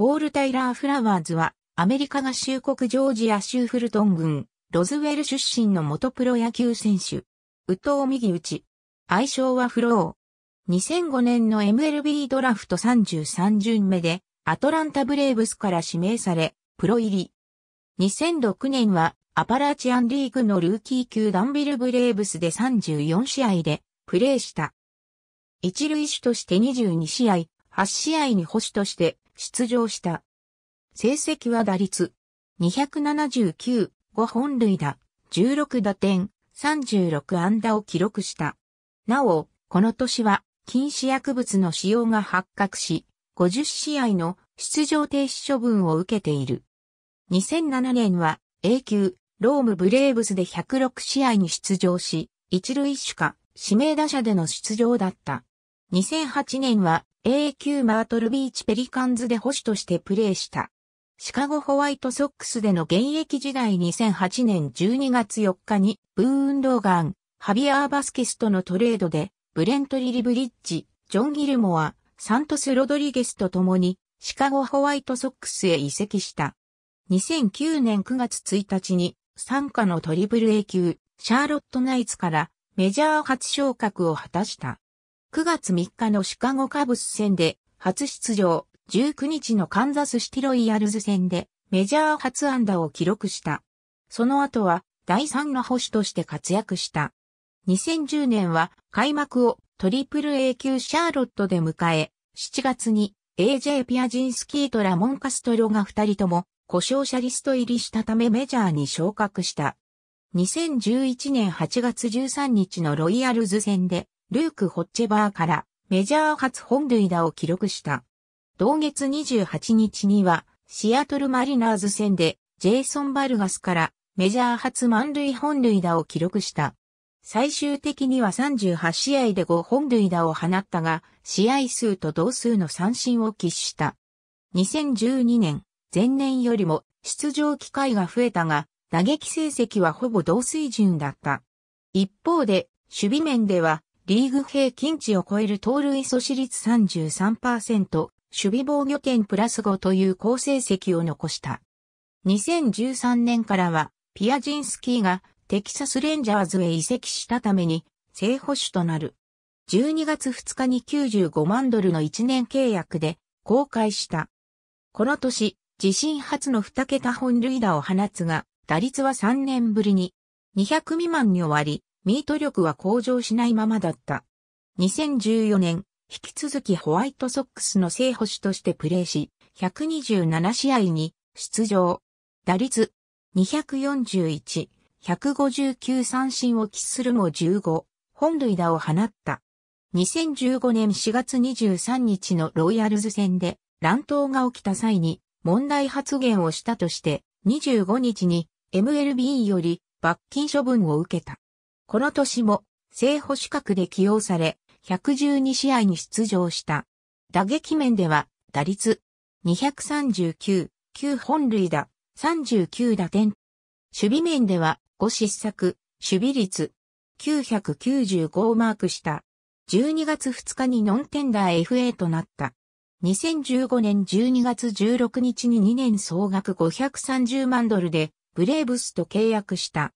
コール・タイラー・フラワーズは、アメリカ合衆国ジョージア州フルトン郡、ロズウェル出身の元プロ野球選手。宇藤右打ち。愛称はフロー。2005年の MLB ドラフト33巡目で、アトランタブレーブスから指名され、プロ入り。2006年は、アパラチアンリーグのルーキー級ダンビルブレーブスで34試合で、プレーした。一塁手として22試合、8試合に保守として出場した。成績は打率279、5本塁打、16打点、36安打を記録した。なお、この年は禁止薬物の使用が発覚し、50試合の出場停止処分を受けている。2007年は A 級ロームブレーブスで106試合に出場し、一塁手か指名打者での出場だった。2008年は AQ マートルビーチペリカンズで保守としてプレーした。シカゴホワイトソックスでの現役時代2008年12月4日に、ブーン・ローガン、ハビアー・バスケスとのトレードで、ブレント・リリブリッジ、ジョン・ギルモア、サントス・ロドリゲスと共に、シカゴホワイトソックスへ移籍した。2009年9月1日に、参加のトリプル A 級、シャーロット・ナイツから、メジャー初昇格を果たした。9月3日のシカゴカブス戦で初出場、19日のカンザスシティロイヤルズ戦でメジャー初安打を記録した。その後は第3の捕手として活躍した。2010年は開幕をトリプル A 級シャーロットで迎え、7月に AJ ピアジンスキーとラモンカストロが2人とも故障者リスト入りしたためメジャーに昇格した。2011年8月13日のロイヤルズ戦でルーク・ホッチェバーからメジャー初本塁打を記録した。同月28日には、シアトルマリナーズ戦で、ジェイソン・バルガスからメジャー初満塁本塁打を記録した。最終的には38試合で5本塁打を放ったが、試合数と同数の三振を喫した。2012年、前年よりも出場機会が増えたが、打撃成績はほぼ同水準だった。一方で、守備面ではリーグ平均値を超える盗塁阻止率33%、守備防御点プラス5という好成績を残した。2013年からは、ピアジンスキーがテキサスレンジャーズへ移籍したために、正捕手となる。12月2日に95万ドルの1年契約で公開した。この年、自身初の2桁本塁打を放つが、打率は3年ぶりに200未満に終わり、ミート力は向上しないままだった。2014年、引き続きホワイトソックスの正捕手としてプレーし、127試合に出場。打率241、159三振を喫するも15、本塁打を放った。2015年4月23日のロイヤルズ戦で乱闘が起きた際に問題発言をしたとして25日に MLB より罰金処分を受けた。この年も正捕手格で起用され、112試合に出場した。打撃面では、打率239、9本塁打、39打点。守備面では、5失策、守備率995をマークした。12月2日にノンテンダー FA となった。2015年12月16日に2年総額530万ドルで、ブレーブスと契約した。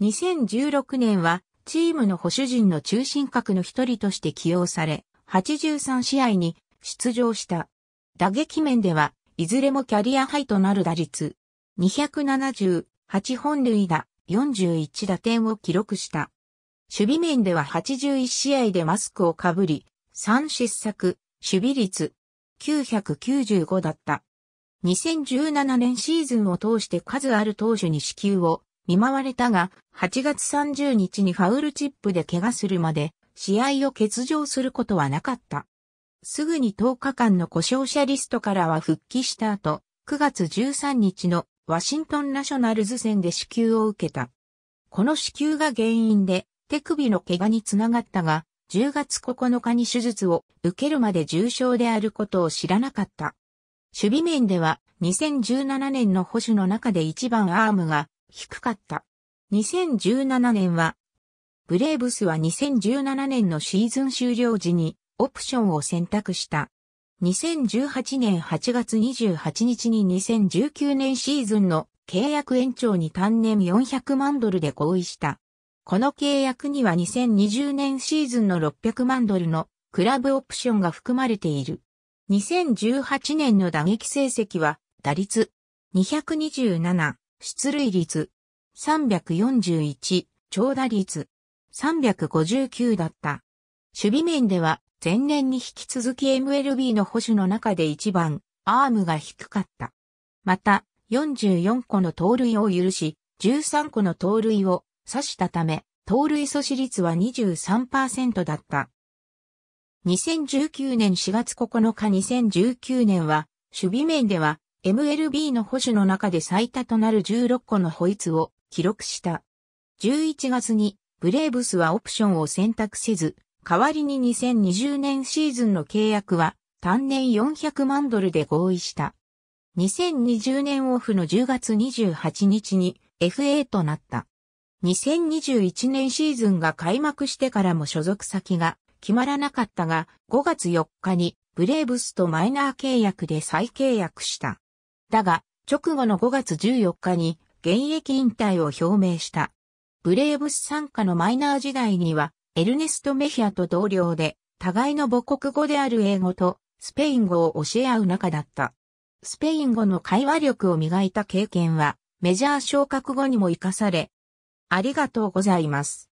2016年はチームの保守陣の中心格の一人として起用され、83試合に出場した。打撃面では、いずれもキャリアハイとなる打率、278本塁打、41打点を記録した。守備面では81試合でマスクをかぶり、3失策、守備率、995だった。2017年シーズンを通して数ある投手に支給を見舞われたが、8月30日にファウルチップで怪我するまで、試合を欠場することはなかった。すぐに10日間の故障者リストからは復帰した後、9月13日のワシントンナショナルズ戦で支給を受けた。この支給が原因で手首の怪我につながったが、10月9日に手術を受けるまで重症であることを知らなかった。守備面では2017年の保守の中で一番アームが低かった。2017年は、ブレーブスは2017年のシーズン終了時にオプションを選択した。2018年8月28日に2019年シーズンの契約延長に単年400万ドルで合意した。この契約には2020年シーズンの600万ドルのクラブオプションが含まれている。2018年の打撃成績は打率227、出塁率341、長打率359だった。守備面では前年に引き続き MLB の保守の中で一番アームが低かった。また、44個の盗塁を許し、13個の盗塁を刺したため、盗塁阻止率は23%だった。2019年4月9日2019年は、守備面では MLB の保守の中で最多となる16個のホイツを記録した。11月にブレーブスはオプションを選択せず、代わりに2020年シーズンの契約は単年400万ドルで合意した。2020年オフの10月28日に FA となった。2021年シーズンが開幕してからも所属先が決まらなかったが、5月4日にブレーブスとマイナー契約で再契約した。だが、直後の5月14日に現役引退を表明した。ブレーブス参加のマイナー時代には、エルネスト・メヒアと同僚で、互いの母国語である英語とスペイン語を教え合う仲だった。スペイン語の会話力を磨いた経験は、メジャー昇格後にも活かされ、ありがとうございます。